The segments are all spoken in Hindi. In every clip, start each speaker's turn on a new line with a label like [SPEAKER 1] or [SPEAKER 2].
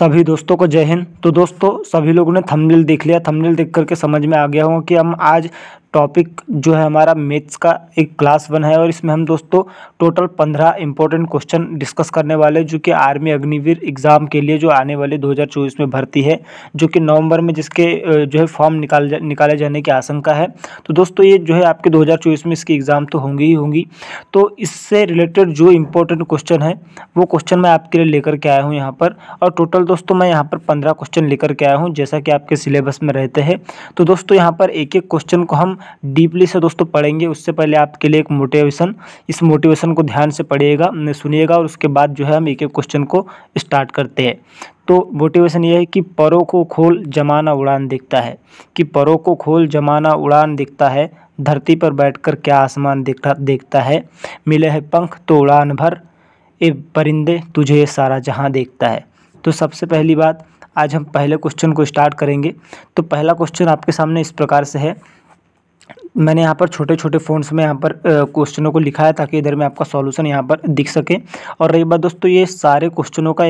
[SPEAKER 1] सभी दोस्तों को जय हिंद तो दोस्तों सभी लोगों ने थंबनेल देख लिया थंबनेल देख करके समझ में आ गया होगा कि हम आज टॉपिक जो है हमारा मैथ्स का एक क्लास वन है और इसमें हम दोस्तों टोटल पंद्रह इंपॉर्टेंट क्वेश्चन डिस्कस करने वाले जो कि आर्मी अग्निवीर एग्ज़ाम के लिए जो आने वाले 2024 में भर्ती है जो कि नवंबर में जिसके जो है फॉर्म निकाल जा, निकाले जाने की आशंका है तो दोस्तों ये जो है आपके दो में इसकी एग्ज़ाम तो होंगी ही होंगी तो इससे रिलेटेड जो इम्पोर्टेंट क्वेश्चन है वो क्वेश्चन मैं आपके लिए लेकर के आया हूँ यहाँ पर और टोटल दोस्तों मैं यहाँ पर पंद्रह क्वेश्चन लेकर के आया हूँ जैसा कि आपके सिलेबस में रहते हैं तो दोस्तों यहाँ पर एक एक क्वेश्चन को हम डीपली से दोस्तों पढ़ेंगे उससे पहले आपके लिए एक मोटिवेशन इस मोटिवेशन को ध्यान से पढ़िएगा सुनिएगा और उसके बाद जो है हम एक एक क्वेश्चन को स्टार्ट करते हैं तो मोटिवेशन ये है कि परों को खोल जमाना उड़ान दिखता है कि परों को खोल जमाना उड़ान दिखता है धरती पर बैठकर क्या आसमान दिखता देखता है मिले हैं पंख तो उड़ान भर ए परिंदे तुझे ये सारा जहाँ देखता है तो सबसे पहली बात आज हम पहले क्वेश्चन को स्टार्ट करेंगे तो पहला क्वेश्चन आपके सामने इस प्रकार से है मैंने यहाँ पर छोटे छोटे फोनस में यहाँ पर क्वेश्चनों को लिखा है ताकि इधर में आपका सॉल्यूशन यहाँ पर दिख सके और रही बात दोस्तों ये सारे क्वेश्चनों का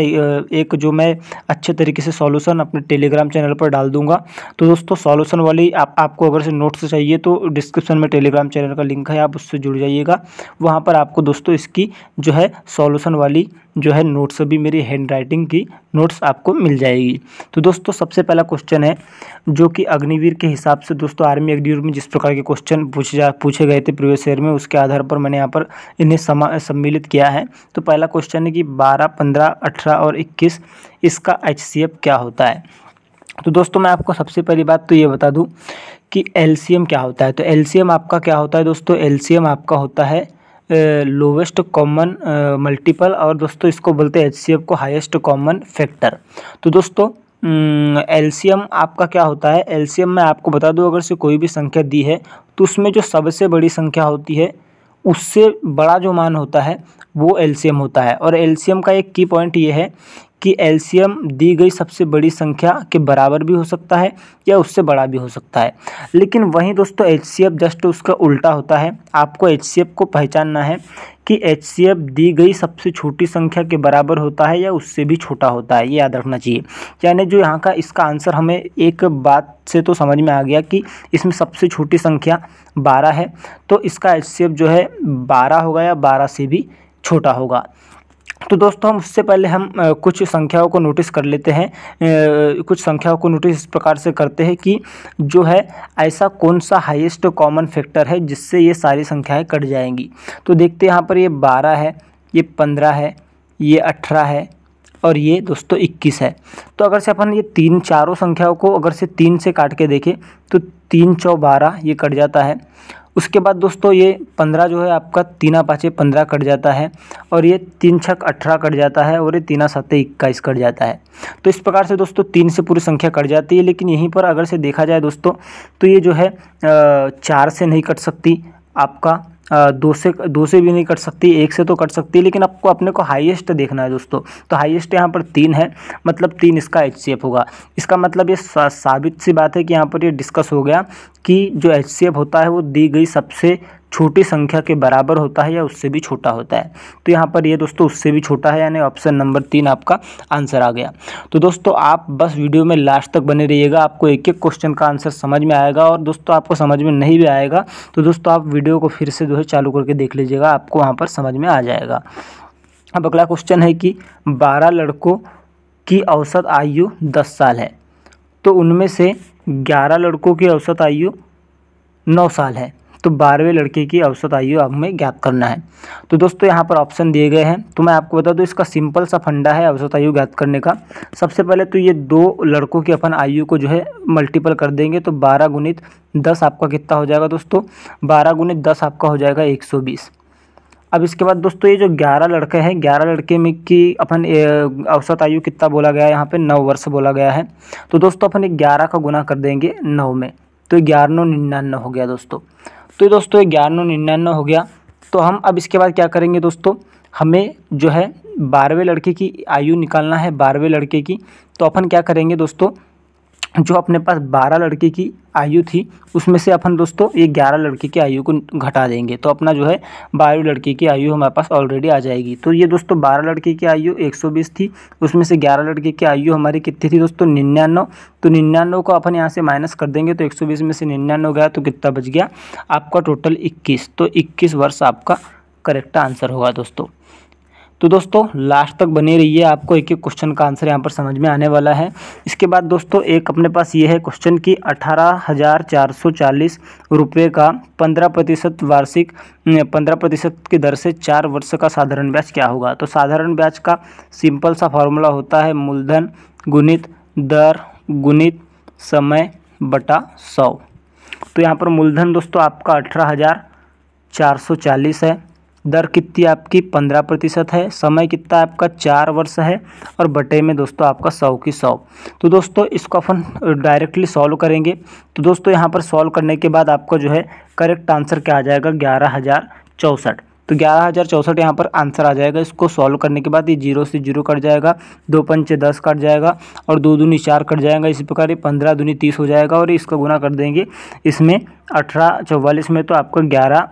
[SPEAKER 1] एक जो मैं अच्छे तरीके से सॉल्यूशन अपने टेलीग्राम चैनल पर डाल दूंगा तो दोस्तों सॉल्यूशन वाली आप, आपको अगर से नोट्स चाहिए तो डिस्क्रिप्शन में टेलीग्राम चैनल का लिंक है आप उससे जुड़ जाइएगा वहाँ पर आपको दोस्तों इसकी जो है सॉल्यूशन वाली जो है नोट्स भी मेरी हैंड राइटिंग की नोट्स आपको मिल जाएगी तो दोस्तों सबसे पहला क्वेश्चन है जो कि अग्निवीर के हिसाब से दोस्तों आर्मी अग्निवीर में जिस प्रकार के क्वेश्चन पूछे जा पूछे गए थे प्रीवियस ईयर में उसके आधार पर मैंने यहाँ पर इन्हें समा सम्मिलित किया है तो पहला क्वेश्चन है कि बारह पंद्रह अठारह और इक्कीस इसका एच क्या होता है तो दोस्तों मैं आपको सबसे पहली बात तो ये बता दूँ कि एल क्या होता है तो एल आपका क्या होता है दोस्तों एल आपका होता है लोवेस्ट कॉमन मल्टीपल और दोस्तों इसको बोलते हैं एच को हाईएस्ट कॉमन फैक्टर तो दोस्तों हम्म, एल्शियम आपका क्या होता है एल्शियम मैं आपको बता दूँ अगर से कोई भी संख्या दी है तो उसमें जो सबसे बड़ी संख्या होती है उससे बड़ा जो मान होता है वो एल्शियम होता है और एल्शियम का एक की पॉइंट ये है कि एल्शियम दी गई सबसे बड़ी संख्या के बराबर भी हो सकता है या उससे बड़ा भी हो सकता है लेकिन वहीं दोस्तों एच जस्ट उसका उल्टा होता है आपको एच को पहचानना है कि एच दी गई सबसे छोटी संख्या के बराबर होता है या उससे भी छोटा होता है ये याद रखना चाहिए यानी जो यहाँ का इसका आंसर हमें एक बात से तो समझ में आ गया कि इसमें सबसे छोटी संख्या बारह है तो इसका एच जो है बारह होगा या बारह से भी छोटा होगा तो दोस्तों हम उससे पहले हम कुछ संख्याओं को नोटिस कर लेते हैं कुछ संख्याओं को नोटिस इस प्रकार से करते हैं कि जो है ऐसा कौन सा हाईएस्ट कॉमन फैक्टर है जिससे ये सारी संख्याएं कट जाएंगी तो देखते हैं यहाँ पर ये बारह है ये पंद्रह है ये अठारह है और ये दोस्तों इक्कीस है तो अगर से अपन ये तीन चारों संख्याओं को अगर से तीन से काट के देखें तो तीन चौ बारह ये कट जाता है उसके बाद दोस्तों ये पंद्रह जो है आपका तीना पाँचे पंद्रह कट जाता है और ये तीन छक अठारह कट जाता है और ये तीना साते इक्कीस कट जाता है तो इस प्रकार से दोस्तों तीन से पूरी संख्या कट जाती है लेकिन यहीं पर अगर से देखा जाए दोस्तों तो ये जो है चार से नहीं कट सकती आपका दो से दो से भी नहीं कट सकती एक से तो कट सकती है लेकिन आपको अपने को हाईएस्ट देखना है दोस्तों तो हाईएस्ट यहाँ पर तीन है मतलब तीन इसका एच होगा इसका मतलब ये साबित सी बात है कि यहाँ पर ये डिस्कस हो गया कि जो एच होता है वो दी गई सबसे छोटी संख्या के बराबर होता है या उससे भी छोटा होता है तो यहाँ पर ये दोस्तों उससे भी छोटा है यानी ऑप्शन नंबर तीन आपका आंसर आ गया तो दोस्तों आप बस वीडियो में लास्ट तक बने रहिएगा आपको एक एक क्वेश्चन का आंसर समझ में आएगा और दोस्तों आपको समझ में नहीं भी आएगा तो दोस्तों आप वीडियो को फिर से जो है चालू करके देख लीजिएगा आपको वहाँ पर समझ में आ जाएगा अब अगला क्वेश्चन है कि बारह लड़कों की औसत आयु दस साल है तो उनमें से ग्यारह लड़कों की औसत आयु नौ साल है तो बारहवें लड़के की औसत आयु हमें ज्ञात करना है तो दोस्तों यहाँ पर ऑप्शन दिए गए हैं तो मैं आपको बता दूँ इसका सिंपल सा फंडा है औसत आयु ज्ञात करने का सबसे पहले तो ये दो लड़कों की अपन आयु को जो है मल्टीपल कर देंगे तो बारह गुणित दस आपका कितना हो जाएगा दोस्तों बारह गुणित दस आपका हो जाएगा एक सौ बीस अब इसके बाद दोस्तों ये जो ग्यारह लड़के हैं ग्यारह लड़के में की अपन औसत आयु कितना बोला गया है यहाँ पर नौ वर्ष बोला गया है तो दोस्तों अपन ग्यारह का गुना कर देंगे नौ में तो ग्यारह नौ निन्यानवे हो गया दोस्तों तो ये दोस्तों ग्यारह नौ निन्यानवे हो गया तो हम अब इसके बाद क्या करेंगे दोस्तों हमें जो है बारहवें लड़के की आयु निकालना है बारहवें लड़के की तो अपन क्या करेंगे दोस्तों जो अपने पास बारह लड़के की आयु थी उसमें से अपन दोस्तों ये ग्यारह लड़के की आयु को घटा देंगे तो अपना जो है बारह लड़के की आयु हमारे पास ऑलरेडी आ जाएगी तो ये दोस्तों बारह लड़के की आयु एक सौ बीस थी उसमें से ग्यारह लड़के की आयु हमारी कितनी थी दोस्तों निन्यानवे तो निन्यानवे को अपन यहाँ से माइनस कर देंगे तो एक सौ बीस में से निन्यानवे गया तो कितना बच गया आपका टोटल इक्कीस तो इक्कीस वर्ष आपका करेक्ट आंसर होगा दोस्तों तो दोस्तों लास्ट तक बने रहिए आपको एक एक क्वेश्चन का आंसर यहाँ पर समझ में आने वाला है इसके बाद दोस्तों एक अपने पास ये है क्वेश्चन कि अठारह हज़ार चार सौ चालीस रुपये का पंद्रह प्रतिशत वार्षिक पंद्रह प्रतिशत की दर से चार वर्ष का साधारण ब्याज क्या होगा तो साधारण ब्याज का सिंपल सा फॉर्मूला होता है मूलधन गुणित दर गुणित समय बटा सौ तो यहाँ पर मूलधन दोस्तों आपका अठारह हज़ार चार सौ चालीस है दर कितनी आपकी पंद्रह प्रतिशत है समय कितना आपका चार वर्ष है और बटे में दोस्तों आपका सौ की सौ तो दोस्तों इसको अपन डायरेक्टली सॉल्व करेंगे तो दोस्तों यहाँ पर सॉल्व करने के बाद आपका जो है करेक्ट आंसर क्या आ जाएगा ग्यारह हज़ार चौंसठ तो ग्यारह हज़ार चौंसठ यहाँ पर आंसर आ जाएगा इसको सॉल्व करने के बाद ये जीरो से जीरो कट जाएगा दो पंचे दस कट जाएगा और दो दूनी चार कट जाएगा इसी प्रकार ये पंद्रह दूनी तीस हो जाएगा और इसका गुना कर देंगे इसमें अठारह चौवालीस में तो आपका ग्यारह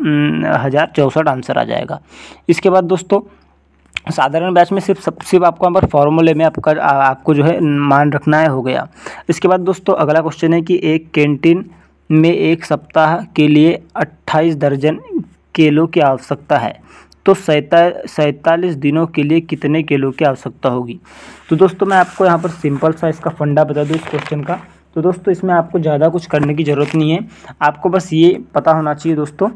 [SPEAKER 1] हज़ार चौंसठ आंसर आ जाएगा इसके बाद दोस्तों साधारण बैच में सिर्फ सब सिर्फ आपको यहाँ पर फॉर्मूले में आपका आ, आपको जो है मान रखना है हो गया इसके बाद दोस्तों अगला क्वेश्चन है कि एक कैंटीन में एक सप्ताह के लिए 28 दर्जन केलों की आवश्यकता है तो सैता सैंतालीस दिनों के लिए कितने केलों की आवश्यकता होगी तो दोस्तों मैं आपको यहाँ पर सिंपल सा इसका फंडा बता दूँ इस क्वेश्चन का तो दोस्तों इसमें आपको ज़्यादा कुछ करने की ज़रूरत नहीं है आपको बस ये पता होना चाहिए दोस्तों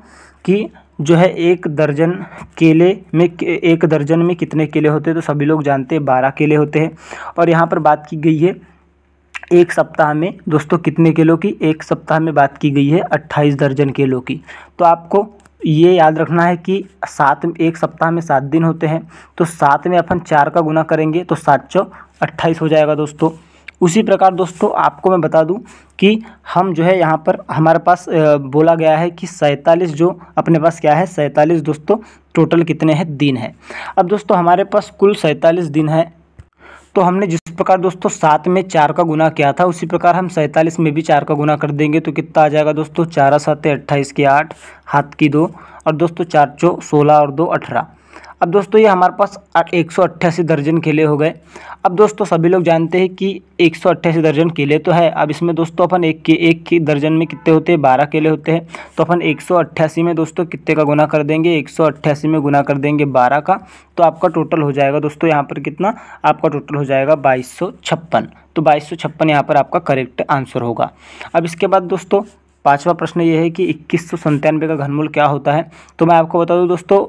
[SPEAKER 1] कि जो है एक दर्जन केले में एक दर्जन में कितने केले होते हैं तो सभी लोग जानते हैं बारह केले होते हैं और यहाँ पर बात की गई है एक सप्ताह में दोस्तों कितने केलों की एक सप्ताह में बात की गई है अट्ठाईस दर्जन केलों की तो आपको ये याद रखना है कि सात एक सप्ताह में सात दिन होते हैं तो सात में अपन चार का गुना करेंगे तो सात सौ अट्ठाईस हो जाएगा दोस्तों उसी प्रकार दोस्तों आपको मैं बता दूं कि हम जो है यहाँ पर हमारे पास बोला गया है कि सैंतालीस जो अपने पास क्या है सैंतालीस दोस्तों टोटल कितने हैं दिन है अब दोस्तों हमारे पास कुल सैंतालीस दिन है तो हमने जिस प्रकार दोस्तों सात में चार का गुना किया था उसी प्रकार हम सैंतालीस में भी चार का गुना कर देंगे तो कितना आ जाएगा दोस्तों चार सात अट्ठाईस की आठ हाथ की दो और दोस्तों चार चौ सोलह और दो अठारह अब दोस्तों ये हमारे पास एक सौ अट्ठासी दर्जन केले हो गए अब दोस्तों सभी लोग जानते हैं कि एक सौ अट्ठासी दर्जन केले तो है अब इसमें दोस्तों अपन एक के एक के दर्जन में कितने होते हैं बारह केले होते हैं तो अपन एक सौ अट्ठासी में दोस्तों कितने का गुना कर देंगे एक सौ अट्ठासी में गुना कर देंगे बारह का तो आपका टोटल हो जाएगा दोस्तों यहाँ पर कितना आपका टोटल हो जाएगा बाईस सौ छप्पन तो बाईस सौ छप्पन यहाँ पर आपका करेक्ट आंसर होगा अब इसके बाद दोस्तों पांचवा प्रश्न ये है कि इक्कीस सौ संतानवे का घनमूल क्या होता है तो मैं आपको बता दूं दोस्तों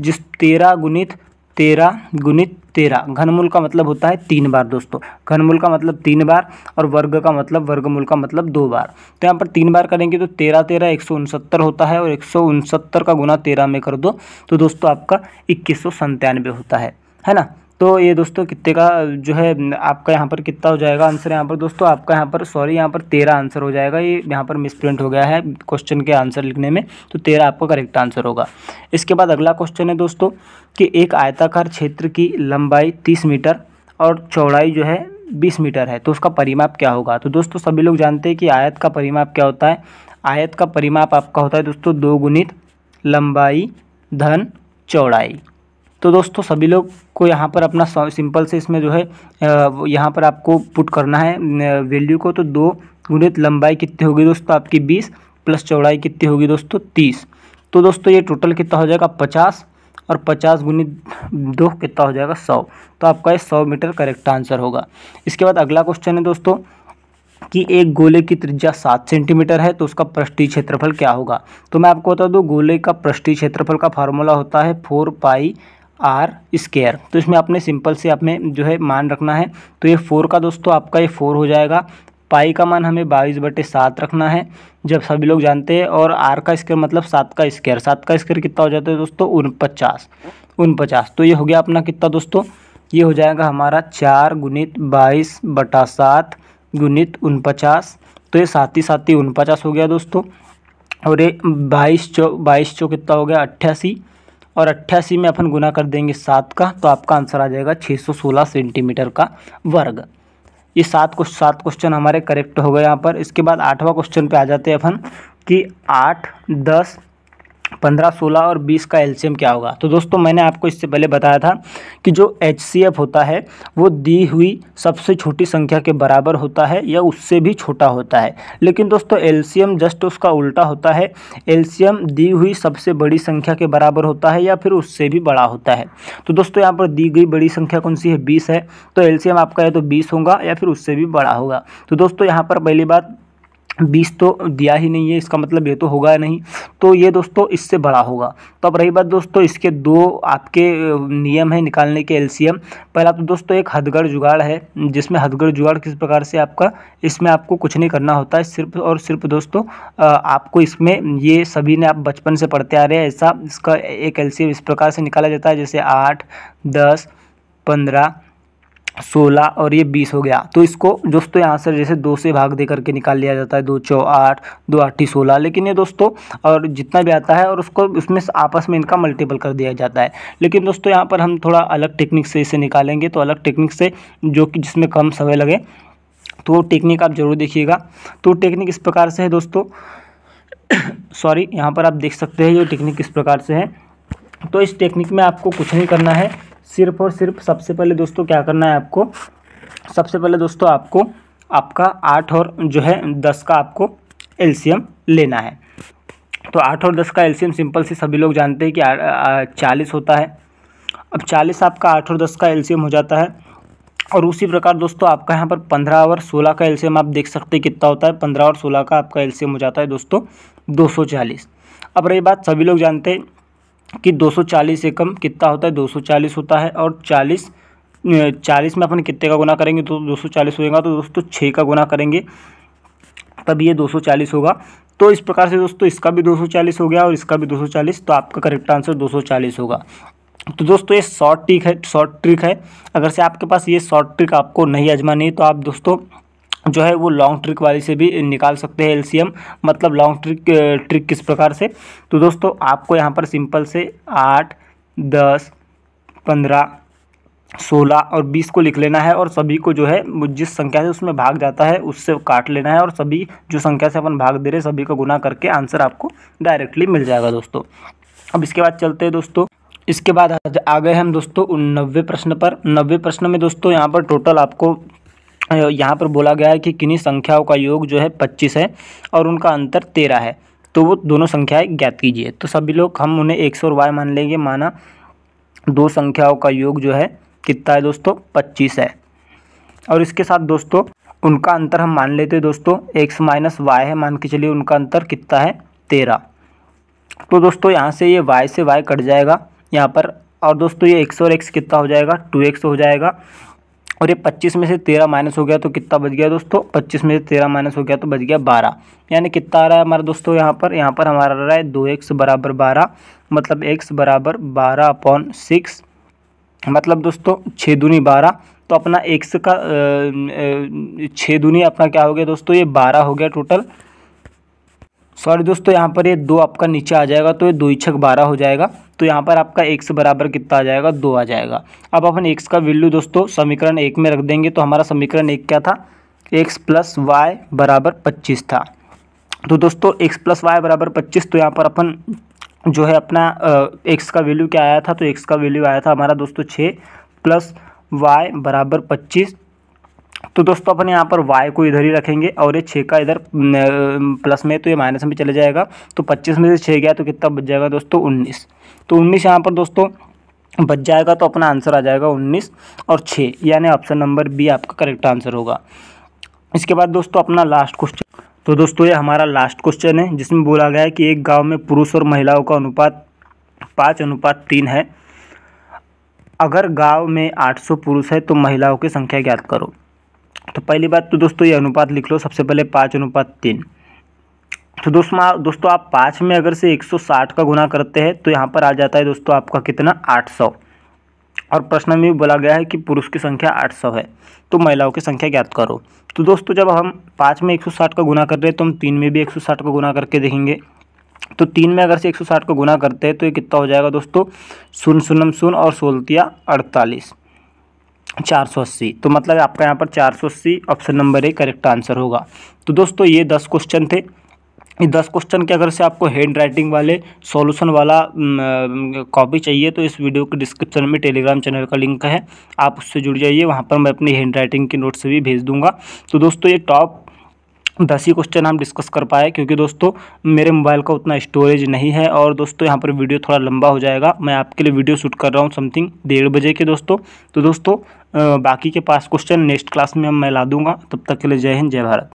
[SPEAKER 1] जिस तेरह गुणित तेरह गुणित तेरह घनमूल का मतलब होता है तीन बार दोस्तों घनमूल का मतलब तीन बार और वर्ग का मतलब वर्गमूल का मतलब दो बार तो यहाँ पर तीन बार करेंगे तो तेरह तेरह एक सौ उनसत्तर होता है और एक सौ उनसत्तर का गुना तेरह में कर दो तो दोस्तों आपका इक्कीस सौ होता है है ना तो ये दोस्तों कितने का जो है आपका यहाँ पर कितना हो जाएगा आंसर यहाँ पर दोस्तों आपका यहाँ पर सॉरी यहाँ पर तेरह आंसर हो जाएगा ये यहाँ पर मिसप्रिंट हो गया है क्वेश्चन के आंसर लिखने में तो तेरह आपका करेक्ट आंसर होगा इसके बाद अगला क्वेश्चन है दोस्तों कि एक आयताकार क्षेत्र की लंबाई तीस मीटर और चौड़ाई जो है बीस मीटर है तो उसका परिमाप क्या होगा तो दोस्तों सभी लोग जानते हैं कि आयत का परिमाप क्या होता है आयत का परिमाप आपका होता है दोस्तों दो गुणित लंबाई धन चौड़ाई तो दोस्तों सभी लोग को यहाँ पर अपना सिंपल से इसमें जो है यहाँ पर आपको पुट करना है वैल्यू को तो दो गुणित लंबाई कितनी होगी दोस्तों आपकी बीस प्लस चौड़ाई कितनी होगी दोस्तों तीस तो दोस्तों ये टोटल कितना हो जाएगा पचास और पचास गुणित दो कितना हो जाएगा सौ तो आपका ये सौ मीटर करेक्ट आंसर होगा इसके बाद अगला क्वेश्चन है दोस्तों कि एक गोले की त्रिज्या सात सेंटीमीटर है तो उसका पृष्ठीय क्षेत्रफल क्या होगा तो मैं आपको बता दूँ गोले का पृष्ठीय क्षेत्रफल का फार्मूला होता है फोर पाई आर स्केयर तो इसमें आपने सिंपल से आपने जो है मान रखना है तो ये फोर का दोस्तों आपका ये फोर हो जाएगा पाई का मान हमें बाईस बटे सात रखना है जब सभी लोग जानते हैं और आर का स्केयर मतलब सात का स्केयर सात का स्केयर कितना हो जाता है दोस्तों उन उन उनपचास तो ये हो गया अपना कितना दोस्तों ये हो जाएगा हमारा चार गुणित बाईस बटा सात गुणित उनपचास तो ये साथ ही साथ ही उनपचास हो गया दोस्तों और ये बाईस चौ बाईस चौ कितना हो गया अट्ठासी और अट्ठासी में अपन गुना कर देंगे सात का तो आपका आंसर आ जाएगा छः सौ सोलह सेंटीमीटर का वर्ग ये सात कुछ सात क्वेश्चन हमारे करेक्ट हो गए यहाँ पर इसके बाद आठवां क्वेश्चन पे आ जाते हैं अपन कि आठ दस पंद्रह सोलह और बीस का एल्शियम क्या होगा तो दोस्तों मैंने आपको इससे पहले बताया था कि जो एच होता है वो दी हुई सबसे छोटी संख्या के बराबर होता है या उससे भी छोटा होता है लेकिन दोस्तों एल्शियम जस्ट उसका उल्टा होता है एल्शियम दी हुई सबसे बड़ी संख्या के बराबर होता है या फिर उससे भी बड़ा होता है तो दोस्तों यहाँ पर दी गई बड़ी संख्या कौन सी है बीस है तो एल्शियम आपका है तो बीस होगा या फिर उससे भी बड़ा होगा तो दोस्तों यहाँ पर पहली बात बीस तो दिया ही नहीं है इसका मतलब ये तो होगा नहीं तो ये दोस्तों इससे बड़ा होगा तो अब रही बात दोस्तों इसके दो आपके नियम हैं निकालने के एलसीएम पहला तो दोस्तों एक हदगढ़ जुगाड़ है जिसमें हदगढ़ जुगाड़ किस प्रकार से आपका इसमें आपको कुछ नहीं करना होता है सिर्फ और सिर्फ दोस्तों आपको इसमें ये सभी ने आप बचपन से पढ़ते आ रहे हैं ऐसा इसका एक एल इस प्रकार से निकाला जाता है जैसे आठ दस पंद्रह सोलह और ये बीस हो गया तो इसको दोस्तों यहाँ से जैसे दो से भाग दे करके निकाल लिया जाता है दो चौ आठ दो आठी सोलह लेकिन ये दोस्तों और जितना भी आता है और उसको उसमें आपस में इनका मल्टीपल कर दिया जाता है लेकिन दोस्तों यहाँ पर हम थोड़ा अलग टेक्निक से इसे निकालेंगे तो अलग टेक्निक से जो कि जिसमें कम समय लगे तो वो टेक्निक आप ज़रूर देखिएगा तो टेक्निक इस प्रकार से है दोस्तों सॉरी यहाँ पर आप देख सकते हैं ये टेक्निक किस प्रकार से है तो इस टेक्निक में आपको कुछ नहीं करना है सिर्फ और सिर्फ सबसे पहले दोस्तों क्या करना है आपको सबसे पहले दोस्तों आपको आपका आठ और जो है दस का आपको एलसीएम लेना है तो आठ और दस का एलसीएम सिंपल से सभी लोग जानते हैं कि चालीस होता है अब चालीस आपका आठ और दस का एलसीएम हो जाता है और उसी प्रकार दोस्तों आपका यहाँ पर पंद्रह और सोलह का एलसीएम आप देख सकते हैं कितना होता है पंद्रह और सोलह का आपका एलसीएम हो जाता है दोस्तों दो सौ चालीस अब रही बात सभी लोग जानते हैं कि 240 से कम कितना होता है 240 होता है और 40 40 में अपन कितने का गुना करेंगे तो 240 होएगा तो दोस्तों छः का गुना करेंगे तब ये 240 होगा तो इस प्रकार से दोस्तों इसका भी 240 हो गया और इसका भी 240 तो आपका करेक्ट आंसर 240 होगा तो दोस्तों ये शॉर्ट ट्रिक है शॉर्ट ट्रिक है अगर से आपके पास ये शॉर्ट ट्रिक आपको नहीं आजमानी तो आप दोस्तों जो है वो लॉन्ग ट्रिक वाली से भी निकाल सकते हैं एलसीएम मतलब लॉन्ग ट्रिक ट्रिक किस प्रकार से तो दोस्तों आपको यहाँ पर सिंपल से आठ दस पंद्रह सोलह और बीस को लिख लेना है और सभी को जो है जिस संख्या से उसमें भाग जाता है उससे काट लेना है और सभी जो संख्या से अपन भाग दे रहे सभी को गुना करके आंसर आपको डायरेक्टली मिल जाएगा दोस्तों अब इसके बाद चलते हैं दोस्तों इसके बाद आ गए हम दोस्तों नब्बे प्रश्न पर नब्बे प्रश्न में दोस्तों यहाँ पर टोटल आपको यहाँ पर बोला गया है कि किन्हीं संख्याओं का योग जो है पच्चीस है और उनका अंतर तेरह है तो वो दोनों संख्याएं ज्ञात कीजिए तो सभी लोग हम उन्हें एक और वाई मान लेंगे माना दो संख्याओं का योग जो है कितना है दोस्तों पच्चीस है और इसके साथ दोस्तों उनका अंतर हम मान लेते हैं दोस्तों एक्स माइनस वाई है मान के चलिए उनका अंतर कितना है तेरह तो दोस्तों यहाँ से ये वाई से वाई कट जाएगा यहाँ पर और दोस्तों ये एक्स और एक्स कितना हो जाएगा टू एक्स हो जाएगा और ये पच्चीस में से तेरह माइनस हो गया तो कितना बच गया दोस्तों पच्चीस में से तेरह माइनस हो गया तो बच गया बारह यानी कितना आ रहा है हमारा दोस्तों यहाँ पर यहाँ पर हमारा आ रहा है दो एक्स बराबर बारह मतलब एक्स बराबर बारह अपॉन सिक्स मतलब दोस्तों छः दूनी बारह तो अपना एक्स का छः दूनी अपना क्या हो गया दोस्तों ये बारह हो गया टोटल सॉरी दोस्तों यहाँ पर ये दो आपका नीचे आ जाएगा तो ये दो इच्छक बारह हो जाएगा तो यहाँ पर आपका एक्स बराबर कितना आ जाएगा दो आ जाएगा अब अपन एक्स का वैल्यू दोस्तों समीकरण एक में रख देंगे तो हमारा समीकरण एक क्या था एक्स प्लस वाई बराबर पच्चीस था तो दोस्तों एक्स प्लस वाई बराबर पच्चीस तो यहाँ पर अपन जो है अपना एक्स का वैल्यू क्या आया था तो एक्स का वैल्यू आया था हमारा दोस्तों छः प्लस वाई बराबर पच्चीस तो दोस्तों अपन यहाँ पर वाई को इधर ही रखेंगे और ये छः का इधर प्लस में तो ये माइनस में चले जाएगा तो पच्चीस में से छः गया तो कितना बच जाएगा दोस्तों उन्नीस तो उन्नीस यहाँ पर दोस्तों बच जाएगा तो अपना आंसर आ जाएगा उन्नीस और 6 यानी ऑप्शन नंबर बी आपका करेक्ट आंसर होगा इसके बाद दोस्तों अपना लास्ट क्वेश्चन तो दोस्तों ये हमारा लास्ट क्वेश्चन है जिसमें बोला गया है कि एक गाँव में पुरुष और महिलाओं का अनुपात पाँच अनुपात तीन है अगर गांव में 800 पुरुष है तो महिलाओं की संख्या ज्ञात करो तो पहली बात तो दोस्तों ये अनुपात लिख लो सबसे पहले पाँच अनुपात तीन तो दोस्तों दोस्तों आप पाँच में अगर से 160 का गुना करते हैं तो यहाँ पर आ जाता है दोस्तों आपका कितना 800 और प्रश्न में भी बोला गया है कि पुरुष की संख्या 800 है तो महिलाओं की संख्या ज्ञात करो तो दोस्तों जब हम पाँच में 160 का गुना कर रहे हैं तो हम तीन में भी 160 का गुना करके देखेंगे तो तीन में अगर से साठ का गुना करते हैं तो ये कितना हो जाएगा दोस्तों शून्य शून्य शून्य और सोलतिया अड़तालीस चार सौ अस्सी तो मतलब आपका यहाँ पर चार सौ अस्सी option number A correct answer होगा तो दोस्तों ये दस क्वेश्चन थे ये दस क्वेश्चन के अगर से आपको हैंड राइटिंग वाले सॉल्यूशन वाला कॉपी चाहिए तो इस वीडियो के डिस्क्रिप्शन में टेलीग्राम चैनल का लिंक है आप उससे जुड़ जाइए वहाँ पर मैं अपनी हैंड राइटिंग की नोट्स भी भेज दूँगा तो दोस्तों ये टॉप दस ही क्वेश्चन हम डिस्कस कर पाए क्योंकि दोस्तों मेरे मोबाइल का उतना स्टोरेज नहीं है और दोस्तों यहाँ पर वीडियो थोड़ा लंबा हो जाएगा मैं आपके लिए वीडियो शूट कर रहा हूँ समथिंग डेढ़ बजे के दोस्तों तो दोस्तों बाकी के पास क्वेश्चन नेक्स्ट क्लास में मैं ला दूंगा तब तक के लिए जय हिंद जय भारत